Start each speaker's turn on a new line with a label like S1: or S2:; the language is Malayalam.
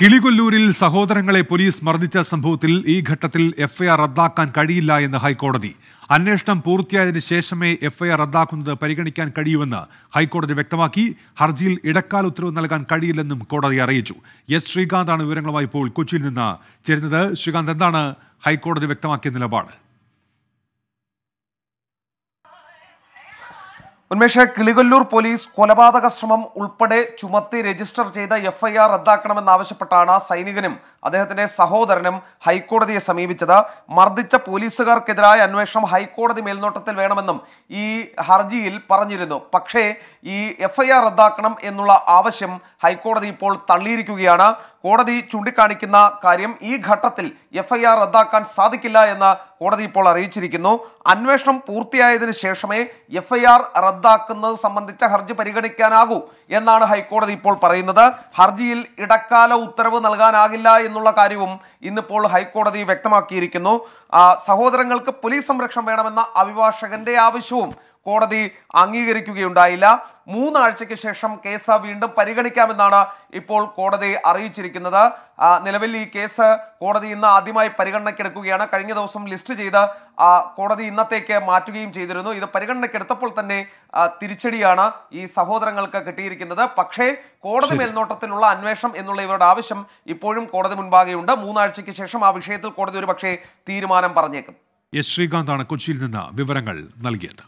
S1: കിളികൊല്ലൂരിൽ സഹോദരങ്ങളെ പോലീസ് മർദ്ദിച്ച സംഭവത്തിൽ ഈ ഘട്ടത്തിൽ എഫ്ഐആർ റദ്ദാക്കാൻ കഴിയില്ല എന്ന് ഹൈക്കോടതി അന്വേഷണം പൂർത്തിയായതിനു ശേഷമേ എഫ്ഐആർ റദ്ദാക്കുന്നത് പരിഗണിക്കാൻ കഴിയുമെന്ന് ഹൈക്കോടതി വ്യക്തമാക്കി ഹർജിയിൽ ഇടക്കാല ഉത്തരവ് നൽകാൻ കഴിയില്ലെന്നും കോടതി അറിയിച്ചു എസ് ശ്രീകാന്താണ് വിവരങ്ങളുമായി ഇപ്പോൾ കൊച്ചിയിൽ നിന്ന് ചേരുന്നത് ശ്രീകാന്ത് എന്താണ് ഹൈക്കോടതി വ്യക്തമാക്കിയ നിലപാട് ഉന്മേഷ കിളികൊല്ലൂർ
S2: പോലീസ് കൊലപാതക ശ്രമം ഉൾപ്പെടെ ചുമത്തി രജിസ്റ്റർ ചെയ്ത എഫ്ഐആർ റദ്ദാക്കണമെന്നാവശ്യപ്പെട്ടാണ് സൈനികനും അദ്ദേഹത്തിന്റെ സഹോദരനും ഹൈക്കോടതിയെ സമീപിച്ചത് മർദ്ദിച്ച പോലീസുകാർക്കെതിരായ അന്വേഷണം ഹൈക്കോടതി മേൽനോട്ടത്തിൽ വേണമെന്നും ഈ ഹർജിയിൽ പറഞ്ഞിരുന്നു പക്ഷേ ഈ എഫ്ഐആർ റദ്ദാക്കണം എന്നുള്ള ആവശ്യം ഹൈക്കോടതി ഇപ്പോൾ തള്ളിയിരിക്കുകയാണ് കോടതി ചൂണ്ടിക്കാണിക്കുന്ന കാര്യം ഈ ഘട്ടത്തിൽ എഫ്ഐആർ റദ്ദാക്കാൻ സാധിക്കില്ല എന്ന് കോടതി ഇപ്പോൾ അറിയിച്ചിരിക്കുന്നു അന്വേഷണം പൂർത്തിയായതിനു ശേഷമേ എഫ്ഐആർ റദ്ദ റദ്ദാക്കുന്നത് സംബന്ധിച്ച ഹർജി പരിഗണിക്കാനാകൂ എന്നാണ് ഹൈക്കോടതി ഇപ്പോൾ പറയുന്നത് ഹർജിയിൽ ഇടക്കാല ഉത്തരവ് നൽകാനാകില്ല എന്നുള്ള കാര്യവും ഇന്നിപ്പോൾ ഹൈക്കോടതി വ്യക്തമാക്കിയിരിക്കുന്നു സഹോദരങ്ങൾക്ക് പോലീസ് സംരക്ഷണം വേണമെന്ന അഭിഭാഷകന്റെ ആവശ്യവും കോടതി അംഗീകരിക്കുകയുണ്ടായില്ല മൂന്നാഴ്ചയ്ക്ക് ശേഷം കേസ് വീണ്ടും പരിഗണിക്കാമെന്നാണ് ഇപ്പോൾ കോടതി അറിയിച്ചിരിക്കുന്നത് നിലവിൽ ഈ കേസ് കോടതി ഇന്ന് ആദ്യമായി പരിഗണനയ്ക്കെടുക്കുകയാണ് കഴിഞ്ഞ ദിവസം ലിസ്റ്റ് ചെയ്ത് കോടതി ഇന്നത്തേക്ക് മാറ്റുകയും ചെയ്തിരുന്നു ഇത് പരിഗണനയ്ക്കെടുത്തപ്പോൾ തന്നെ തിരിച്ചടിയാണ് ഈ സഹോദരങ്ങൾക്ക് കിട്ടിയിരിക്കുന്നത് പക്ഷേ കോടതി മേൽനോട്ടത്തിലുള്ള അന്വേഷണം എന്നുള്ള ഇവരുടെ ആവശ്യം ഇപ്പോഴും കോടതി മുൻപാകെയുണ്ട് മൂന്നാഴ്ചയ്ക്ക് ശേഷം ആ വിഷയത്തിൽ കോടതി ഒരുപക്ഷെ തീരുമാനം പറഞ്ഞേക്കും
S1: എസ് ശ്രീകാന്താണ് കൊച്ചിയിൽ നിന്ന് വിവരങ്ങൾ നൽകിയത്